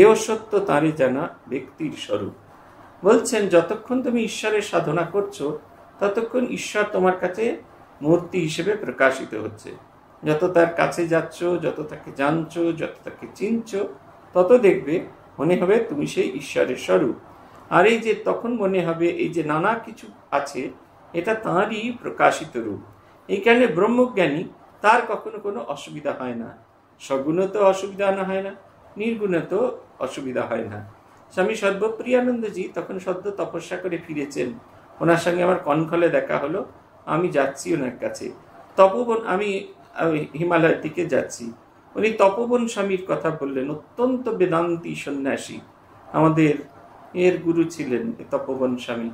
এও সত্য তাঁরে জানা ব্যক্তির স্বরূপ বলছেন যতক্ষণ তুমি ঈশ্বরের সাধনা করছো ততক্ষণ ঈশ্বর তোমার কাছে মূর্তি হিসেবে প্রকাশিত হচ্ছে যত তার কাছে যাচ্ছ যত তাকে জানছ যত তাকে চিনছ তত দেখবে মনে হবে তুমি সেই ঈশ্বরের স্বরূপ আর এই যে তখন মনে হবে এই যে নানা কিছু আছে এটা তাঁরই প্রকাশিত রূপ এই কারণে ব্রহ্মজ্ঞানী তার কখনো কোনো অসুবিধা হয় না সগুণত অসুবিধা না হয় না নির্গুণত অসুবিধা হয় না স্বামী সর্বপ্রিয়ানন্দজি তখন সদ্য তপস্যা করে ফিরেছেন ওনার সঙ্গে আমার কনখলে দেখা হলো আমি যাচ্ছি ওনার কাছে তপবন আমি হিমালয়ের দিকে যাচ্ছি উনি তপবন স্বামীর কথা বললেন অত্যন্ত বেদান্তি সন্ন্যাসী আমাদের এর গুরু ছিলেন তপবন স্বামী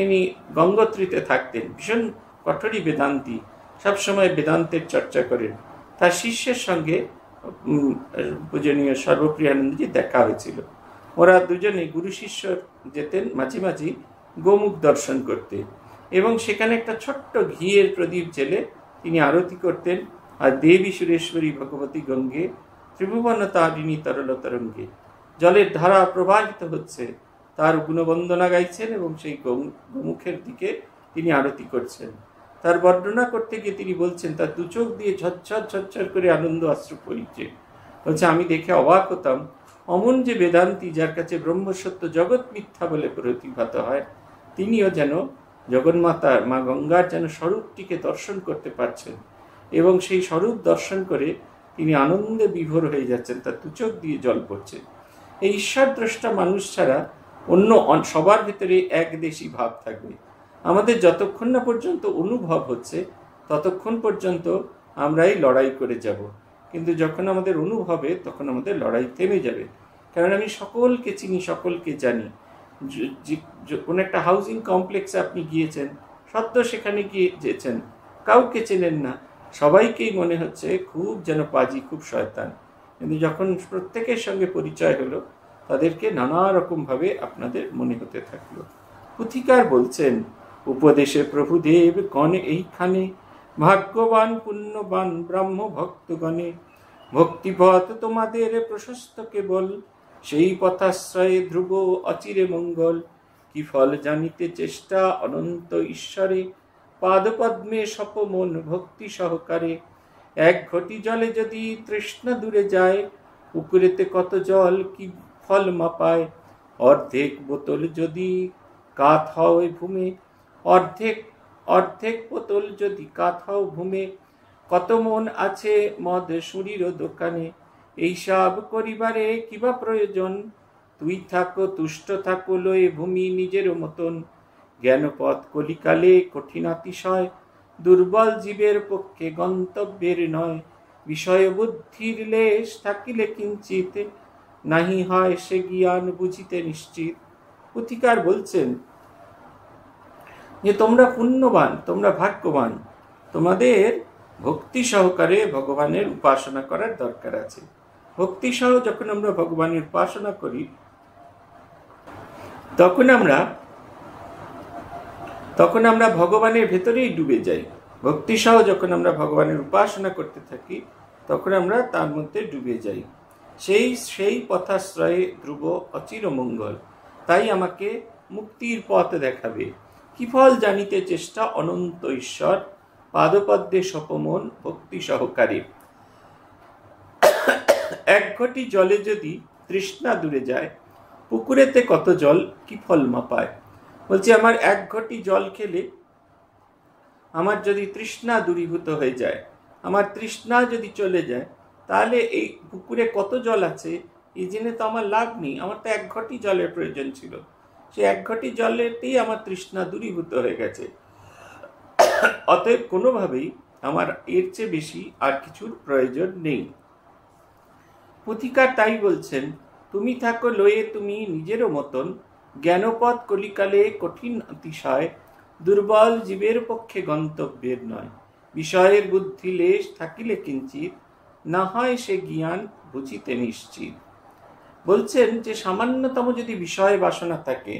ইনি গঙ্গোত্রীতে থাকতেন ভীষণ কঠোরই বেদান্তি সবসময় বেদান্তের চর্চা করেন তার শিষ্যের সঙ্গে পূজনীয় সর্বপ্রিয়ানন্দজি দেখা হয়েছিল ওরা দুজনে গুরু শিষ্য যেতেন মাঝে মাঝে গোমুখ দর্শন করতে এবং সেখানে একটা ছোট্ট ঘিয়ের প্রদীপ জেলে তিনি আরতি করতেন আর দেবী সুরেশ্বরী ভগবতী গঙ্গে ত্রিভুবন তারিণী তরল তরঙ্গে জলের ধারা প্রবাহিত হচ্ছে তার গুণবন্দনা গাইছেন এবং সেই গোমুখের দিকে তিনি আরতি করছেন তার বর্ণনা করতে গিয়ে তিনি বলছেন তার দু চোখ দিয়ে ঝরঝর ঝরঝর করে আনন্দ আশ্রু পড়িছে বলছে আমি দেখে অবাক হতাম অমন যে বেদান্তি যার কাছে ব্রহ্মসত্য জগৎ মিথ্যা বলে প্রতিভাত হয় তিনিও যেন জগন্মাতা মা গঙ্গার যেন স্বরূপটিকে দর্শন করতে পারছেন এবং সেই স্বরূপ দর্শন করে তিনি আনন্দে বিভোর হয়ে যাচ্ছেন তার তুচক দিয়ে জল পড়ছে এই ঈশ্বর দ্রষ্টা মানুষ ছাড়া অন্য সবার ভেতরে দেশি ভাব থাকবে আমাদের যতক্ষণ না পর্যন্ত অনুভব হচ্ছে ততক্ষণ পর্যন্ত আমরাই লড়াই করে যাব কিন্তু যখন আমাদের অনুভবে তখন আমাদের লড়াই থেমে যাবে কারণ আমি সকলকে চিনি সকলকে জানি কোনো একটা হাউজিং কমপ্লেক্সে আপনি গিয়েছেন সদ্য সেখানে গিয়ে যেছেন কাউকে চেনেন না সবাইকেই মনে হচ্ছে খুব যেন পাজি খুব শয়তান কিন্তু যখন প্রত্যেকের সঙ্গে পরিচয় হলো তাদেরকে নানা রকমভাবে আপনাদের মনে হতে থাকলো পুথিকার বলছেন উপদেশে প্রভুদেব কনে এইখানে ভাগ্যবান পুণ্যবান ব্রাহ্ম ভক্তগণে ভক্তিপথ তোমাদের প্রশস্ত কেবল সেই পথাশ্রয়ে ধ্রুব অচিরে মঙ্গল কি ফল জানিতে চেষ্টা অনন্ত ঈশ্বরে পাদপদ্মে সপমন ভক্তি সহকারে এক ঘটি জলে যদি তৃষ্ণা দূরে যায় পুকুরেতে কত জল কি ফল মাপায় অর্ধেক বোতল যদি কাত হয় ভূমে অর্ধেক অর্ধেক বোতল যদি কাত হও ভূমে কত মন আছে মদ সুরির দোকানে এইসব করিবারে কিবা প্রয়োজন তুই থাকো তুষ্ট থাকো লয়ে ভূমি নিজের মতন জ্ঞানপথ কলিকালে কঠিন অতিশয় দুর্বল জীবের পক্ষে গন্তব্যের নয় বিষয় বুদ্ধির লেশ থাকিলে কিঞ্চিত নাহি হয় সে জ্ঞান বুঝিতে নিশ্চিত পুথিকার বলছেন যে তোমরা পুণ্যবান তোমরা ভাগ্যবান তোমাদের ভক্তি সহকারে ভগবানের উপাসনা করার দরকার আছে ভক্তি সহ যখন আমরা ভগবানের উপাসনা করি তখন আমরা তখন আমরা ভগবানের ভেতরেই ডুবে যাই ভক্তি সহ যখন আমরা ভগবানের উপাসনা করতে থাকি তখন আমরা তার মধ্যে ডুবে যাই সেই সেই পথাশ্রয়ে ধ্রুব অচিরমঙ্গল তাই আমাকে মুক্তির পথ দেখাবে কি ফল জানিতে চেষ্টা অনন্ত ঈশ্বর পাদপদ্মে সপমন ভক্তি সহকারী এক ঘটি জলে যদি তৃষ্ণা দূরে যায় পুকুরেতে কত জল কি ফল মাপায় বলছি আমার এক ঘটি জল খেলে আমার যদি তৃষ্ণা দূরীভূত হয়ে যায় আমার তৃষ্ণা যদি চলে যায় তাহলে এই পুকুরে কত জল আছে এই জেনে তো আমার লাভ নেই আমার তো এক ঘটি জলের প্রয়োজন ছিল সে এক ঘটি জলেতেই আমার তৃষ্ণা দূরীভূত হয়ে গেছে অতএব কোনোভাবেই আমার এর চেয়ে বেশি আর কিছুর প্রয়োজন নেই পথিকা তাই বলছেন তুমি থাকো লয়ে তুমি নিজেরও মতন জ্ঞানপথ কলিকালে কঠিন অতিশয় দুর্বল জীবের পক্ষে গন্তব্যের নয় বিষয়ের বুদ্ধি লেশ থাকিলে কিঞ্চিত না হয় সে জ্ঞান বুঝিতে নিশ্চিত বলছেন যে সামান্যতম যদি বিষয় বাসনা থাকে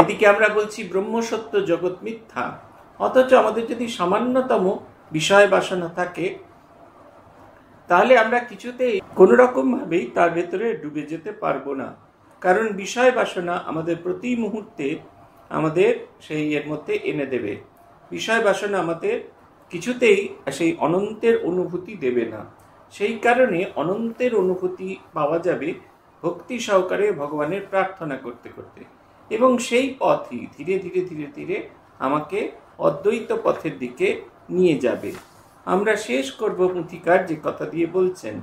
এদিকে আমরা বলছি ব্রহ্মসত্য জগৎ মিথ্যা অথচ আমাদের যদি সামান্যতম বিষয় বাসনা থাকে তাহলে আমরা কিছুতেই কোনো ভাবেই তার ভেতরে ডুবে যেতে পারবো না কারণ বিষয় বাসনা আমাদের প্রতি মুহূর্তে আমাদের সেই এর মধ্যে এনে দেবে বিষয় বাসনা আমাদের কিছুতেই সেই অনন্তের অনুভূতি দেবে না সেই কারণে অনন্তের অনুভূতি পাওয়া যাবে ভক্তি সহকারে ভগবানের প্রার্থনা করতে করতে এবং সেই পথই ধীরে ধীরে ধীরে ধীরে আমাকে অদ্বৈত পথের দিকে নিয়ে যাবে আমরা শেষ করব পুঁথিকার যে কথা দিয়ে বলছেন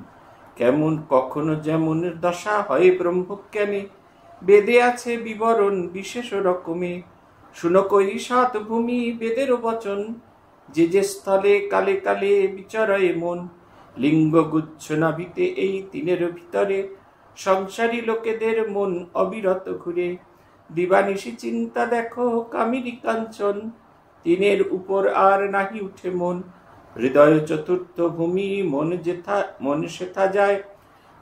কেমন কখনো যেমন দশা হয় ব্রহ্মজ্ঞানে বেদে আছে বিবরণ বিশেষ রকমে শুনকই সাত ভূমি বেদের বচন যে যে স্থলে কালে কালে বিচরয় মন লিঙ্গ গুচ্ছ নাভিতে এই তিনের ভিতরে সংসারী লোকেদের মন অবিরত ঘুরে দিবানিশি চিন্তা দেখো কামিনী কাঞ্চন তিনের উপর আর নাহি উঠে মন হৃদয় চতুর্থ ভূমি মন যেথা মন সেথা যায়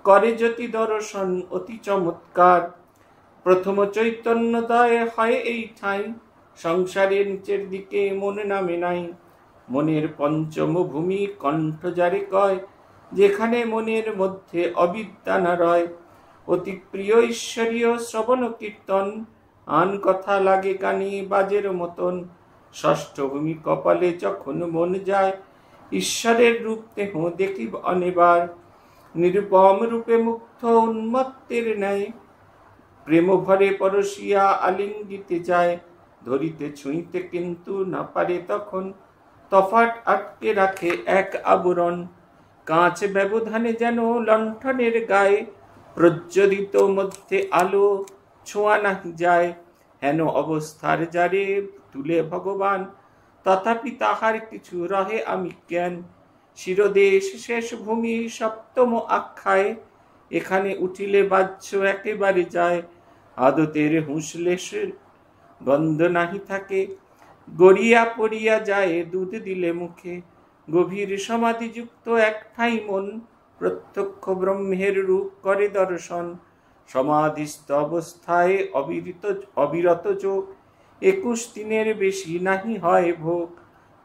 করে জ্যোতি দর্শন অতি চমৎকার প্রথম চৈতন্যদয় হয় এই ঠাই সংসারের নিচের দিকে মন নামে নাই মনের পঞ্চম ভূমি কণ্ঠ যারে কয় যেখানে মনের মধ্যে অবিদ্যা না রয় অতি প্রিয় ঈশ্বরীয় শ্রবণ কীর্তন আন কথা লাগে কানে বাজের মতন ষষ্ঠ ভূমি কপালে যখন মন যায় ঈশ্বরের রূপ দেহ দেখিব অনেবার নিরুপম রূপে মুক্ত উন্মত্তের ন্যায় প্রেম ভরে পরশিয়া আলিঙ্গিতে যায় ধরিতে ছুঁইতে কিন্তু না পারে তখন তফাট আটকে রাখে এক আবরণ কাঁচ ব্যবধানে যেন লণ্ঠনের গায়ে প্রজ্জ্বলিত মধ্যে আলো ছোঁয়া না যায় হেন অবস্থার জারে তুলে ভগবান তথাপি তাহার কিছু রহে আমি জ্ঞান শিরদেশ শেষ ভূমি সপ্তম আখ্যায় এখানে উঠিলে বাহ্য একেবারে যায় আদতের হুঁসলেশের গন্ধ নাহি থাকে গড়িয়া পড়িয়া যায় দুধ দিলে মুখে গভীর সমাধিযুক্ত ঠাই মন প্রত্যক্ষ ব্রহ্মের রূপ করে দর্শন সমাধিস্থ অবস্থায় অবিরত অবিরত চোখ একুশ দিনের বেশি নাহি হয় ভোগ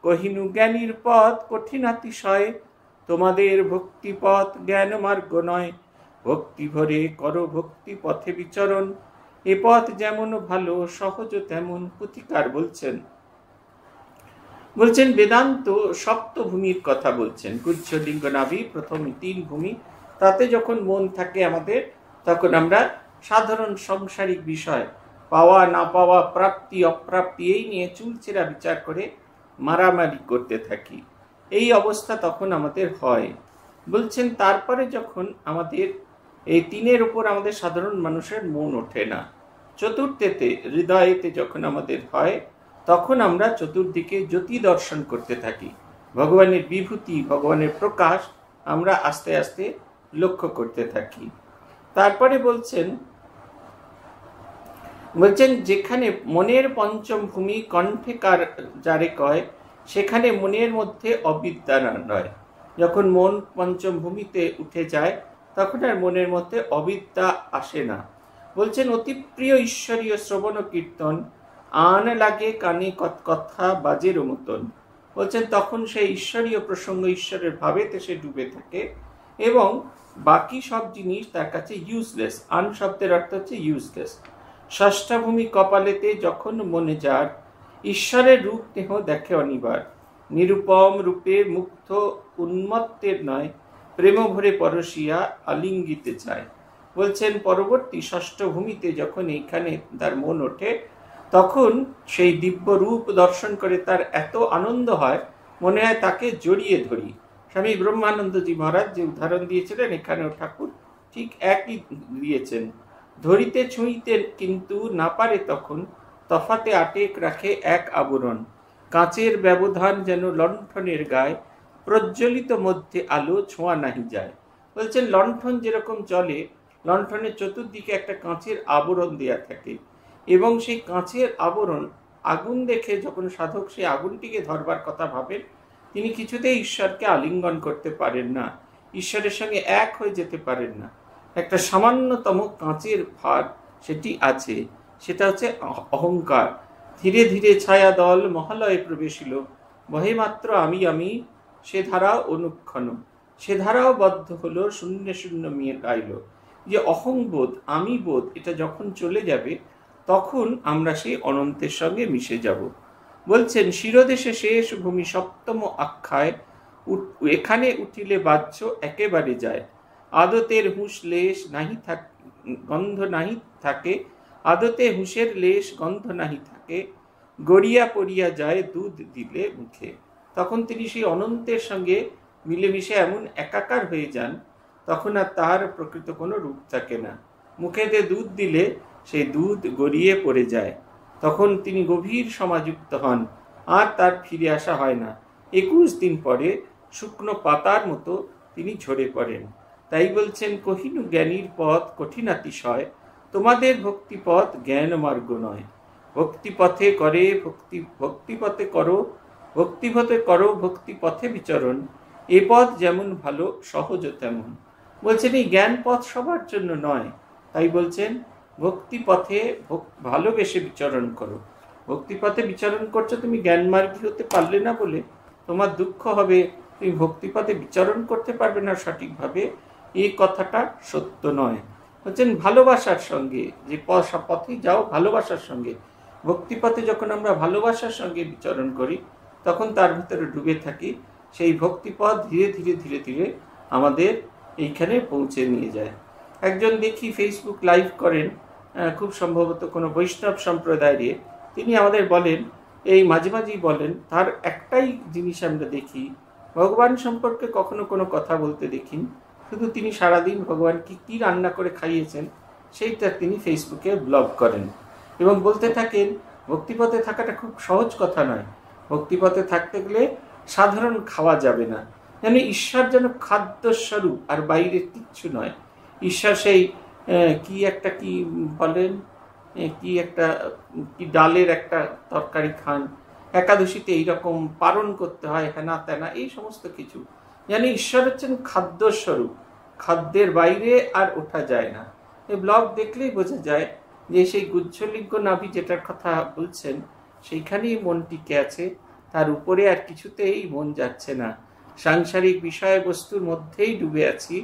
কহিনু জ্ঞানীর পথ কঠিন অতিশয় তোমাদের ভক্তিপথ জ্ঞান মার্গ নয় ভক্তি ভরে করো ভক্তি পথে বিচরণ এ পথ যেমন ভালো সহজ তেমন প্রতিকার বলছেন বলছেন বেদান্ত সপ্তভূমির কথা বলছেন গুচ্ছ লিঙ্গ নাভি প্রথম তিন ভূমি তাতে যখন মন থাকে আমাদের তখন আমরা সাধারণ সংসারিক বিষয় পাওয়া না পাওয়া প্রাপ্তি অপ্রাপ্তি এই নিয়ে চুলচেরা বিচার করে মারামারি করতে থাকি এই অবস্থা তখন আমাদের হয় বলছেন তারপরে যখন আমাদের এই তিনের উপর আমাদের সাধারণ মানুষের মন ওঠে না চতুর্থেতে হৃদয়েতে যখন আমাদের হয় তখন আমরা চতুর্দিকে জ্যোতি দর্শন করতে থাকি ভগবানের বিভূতি ভগবানের প্রকাশ আমরা আস্তে আস্তে লক্ষ্য করতে থাকি তারপরে বলছেন বলছেন যেখানে মনের পঞ্চম ভূমি কণ্ঠে কার যারে কয় সেখানে মনের মধ্যে অবিদ্যা নয় যখন মন পঞ্চম ভূমিতে উঠে যায় তখন আর মনের মধ্যে অবিদ্যা আসে না বলছেন অতি প্রিয় ঈশ্বরীয় শ্রবণ কীর্তন আন লাগে কানে কথা বাজের মতন বলছেন তখন সেই ঈশ্বরীয় প্রসঙ্গ ঈশ্বরের ভাবেতে সে ডুবে থাকে এবং বাকি সব জিনিস তার কাছে ইউজলেস আন শব্দের অর্থ হচ্ছে ইউজলেস ষষ্ঠাভূমি কপালেতে যখন মনে যার ঈশ্বরের রূপ দেহ দেখে অনিবার নিরুপম রূপে মুক্ত উন্মত্তের নয় প্রেম ভরে পরশিয়া আলিঙ্গিতে চায় বলছেন পরবর্তী ষষ্ঠভূমিতে যখন এইখানে তার মন ওঠে তখন সেই দিব্য রূপ দর্শন করে তার এত আনন্দ হয় মনে হয় তাকে জড়িয়ে ধরি স্বামী ব্রহ্মানন্দজি মহারাজ যে উদাহরণ দিয়েছিলেন এখানেও ঠাকুর ঠিক একই দিয়েছেন ধরিতে ছুঁইতে কিন্তু না পারে তখন তফাতে আটেক রাখে এক আবরণ কাঁচের ব্যবধান যেন লণ্ঠনের গায়ে প্রজ্বলিত মধ্যে আলো ছোঁয়া নাহি যায় বলছেন লণ্ঠন যেরকম চলে লণ্ঠনের চতুর্দিকে একটা কাঁচের আবরণ দেয়া থাকে এবং সেই কাঁচের আবরণ আগুন দেখে যখন সাধক সেই আগুনটিকে ধরবার কথা ভাবেন তিনি কিছুতেই ঈশ্বরকে আলিঙ্গন করতে পারেন না ঈশ্বরের সঙ্গে এক হয়ে যেতে পারেন না একটা সামান্যতম কাঁচের ফাঁক সেটি আছে সেটা হচ্ছে অহংকার ধীরে ধীরে ছায়া দল মহালয়ে প্রবেশিল বহে মাত্র আমি আমি সে ধারা অনুক্ষণ সে ধারাও বদ্ধ হলো শূন্য শূন্য মেয়ে গাইল যে অহংবোধ আমি বোধ এটা যখন চলে যাবে তখন আমরা সেই অনন্তের সঙ্গে মিশে যাব বলছেন শিরদেশে শেষ ভূমি সপ্তম আখ্যায় এখানে উঠিলে বাচ্চ একেবারে যায় আদতের হুঁশ লেশ নাহি থাক গন্ধ নাহি থাকে আদতে হুঁশের লেশ গন্ধ নাহি থাকে গড়িয়া পড়িয়া যায় দুধ দিলে মুখে তখন তিনি সেই অনন্তের সঙ্গে মিলেমিশে এমন একাকার হয়ে যান তখন আর তার প্রকৃত কোনো রূপ থাকে না মুখে দে দুধ দিলে সেই দুধ গড়িয়ে পড়ে যায় তখন তিনি গভীর সমাযুক্ত হন আর তার ফিরে আসা হয় না একুশ দিন পরে শুকনো পাতার মতো তিনি ঝরে পড়েন তাই বলছেন কহিনু জ্ঞানীর পথ কঠিনাতিশয় তোমাদের ভক্তিপথ জ্ঞান মার্গ নয় ভক্তিপথে করে ভক্তি ভক্তিপথে করো ভক্তিপথে করো ভক্তিপথে বিচরণ এ পথ যেমন ভালো সহজ তেমন বলছেন এই জ্ঞান পথ সবার জন্য নয় তাই বলছেন ভক্তিপথে ভালোবেসে বিচরণ করো ভক্তিপথে বিচরণ করছো তুমি জ্ঞানমার্গী হতে পারলে না বলে তোমার দুঃখ হবে তুমি ভক্তিপথে বিচরণ করতে পারবে না সঠিকভাবে এই কথাটা সত্য নয় হচ্ছেন ভালোবাসার সঙ্গে যে পথে যাও ভালোবাসার সঙ্গে ভক্তিপথে যখন আমরা ভালোবাসার সঙ্গে বিচরণ করি তখন তার ভিতরে ডুবে থাকি সেই ভক্তিপথ ধীরে ধীরে ধীরে ধীরে আমাদের এইখানে পৌঁছে নিয়ে যায় একজন দেখি ফেসবুক লাইভ করেন খুব সম্ভবত কোনো বৈষ্ণব সম্প্রদায়ের তিনি আমাদের বলেন এই মাঝে মাঝেই বলেন তার একটাই জিনিস আমরা দেখি ভগবান সম্পর্কে কখনো কোনো কথা বলতে দেখিনি শুধু তিনি সারাদিন ভগবানকে কী রান্না করে খাইয়েছেন সেইটা তিনি ফেসবুকে ব্লগ করেন এবং বলতে থাকেন ভক্তিপথে থাকাটা খুব সহজ কথা নয় ভক্তিপথে থাকতে গেলে সাধারণ খাওয়া যাবে না যেন ঈশ্বর যেন খাদ্যস্বরূপ আর বাইরে কিচ্ছু নয় ঈশ্বর সেই কি একটা কি বলেন কি একটা কি ডালের একটা তরকারি খান একাদশীতে এইরকম পালন করতে হয় হ্যানা ত্যানা এই সমস্ত কিছু জানি ঈশ্বর হচ্ছেন খাদ্যস্বরূপ খাদ্যের বাইরে আর ওঠা যায় না এই ব্লগ দেখলেই বোঝা যায় যে সেই গুজ্জলিঙ্গ নাভি যেটার কথা বলছেন সেইখানেই মন টিকে আছে তার উপরে আর কিছুতেই মন যাচ্ছে না সাংসারিক বিষয়বস্তুর মধ্যেই ডুবে আছি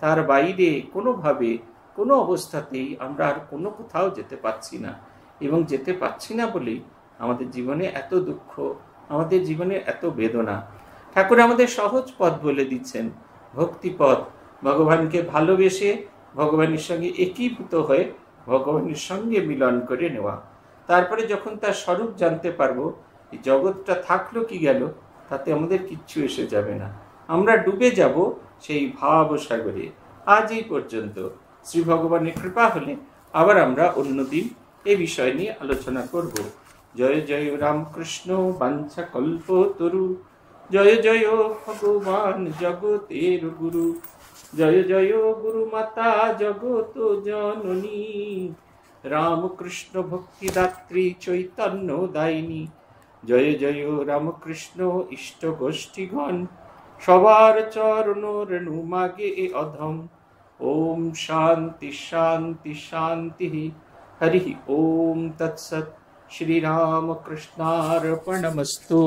তার বাইরে কোনোভাবে কোনো অবস্থাতেই আমরা আর কোনো কোথাও যেতে পারছি না এবং যেতে পারছি না বলেই আমাদের জীবনে এত দুঃখ আমাদের জীবনে এত বেদনা ঠাকুর আমাদের সহজ পথ বলে দিচ্ছেন ভক্তি পথ ভগবানকে ভালোবেসে ভগবানের সঙ্গে একীভূত হয়ে ভগবানের সঙ্গে মিলন করে নেওয়া তারপরে যখন তার স্বরূপ জানতে পারবো জগৎটা থাকলো কি গেল তাতে আমাদের কিচ্ছু এসে যাবে না আমরা ডুবে যাব সেই ভাব সাগরে আজ এই পর্যন্ত শ্রী ভগবানের কৃপা হলে আবার আমরা অন্যদিন এ বিষয় নিয়ে আলোচনা করব জয় জয় রামকৃষ্ণ বাঞ্ছা কল্প তরু জয় জয় ভগবান জগতের গুরু জয় জয় গুরু মাতা জগত জননী রামকৃষ্ণ ভক্তিদাত্রী চৈতন্য দায়িনী জয় জয় রামকৃষ্ণ ইষ্ট গোষ্ঠীগণ সবার চরণ রেণু মাগে অধম ওম শান্তি শান্তি শান্তি হরি ওম তৎসৎ শ্রীরামকৃষ্ণার্পণমস্তু